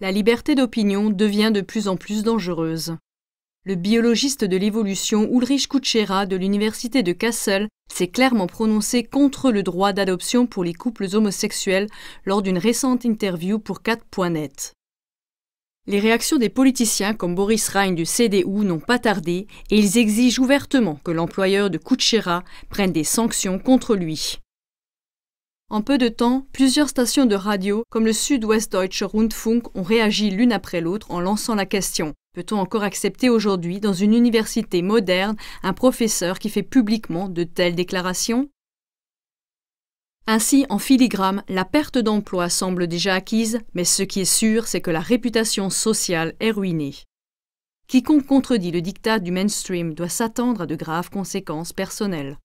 la liberté d'opinion devient de plus en plus dangereuse. Le biologiste de l'évolution Ulrich Kutschera de l'université de Kassel s'est clairement prononcé contre le droit d'adoption pour les couples homosexuels lors d'une récente interview pour 4.net. Les réactions des politiciens comme Boris Rhein du CDU n'ont pas tardé et ils exigent ouvertement que l'employeur de Kutschera prenne des sanctions contre lui. En peu de temps, plusieurs stations de radio, comme le Sud-Ouest Deutsche Rundfunk, ont réagi l'une après l'autre en lançant la question. Peut-on encore accepter aujourd'hui, dans une université moderne, un professeur qui fait publiquement de telles déclarations ainsi, en filigrane, la perte d'emploi semble déjà acquise, mais ce qui est sûr, c'est que la réputation sociale est ruinée. Quiconque contredit le diktat du mainstream doit s'attendre à de graves conséquences personnelles.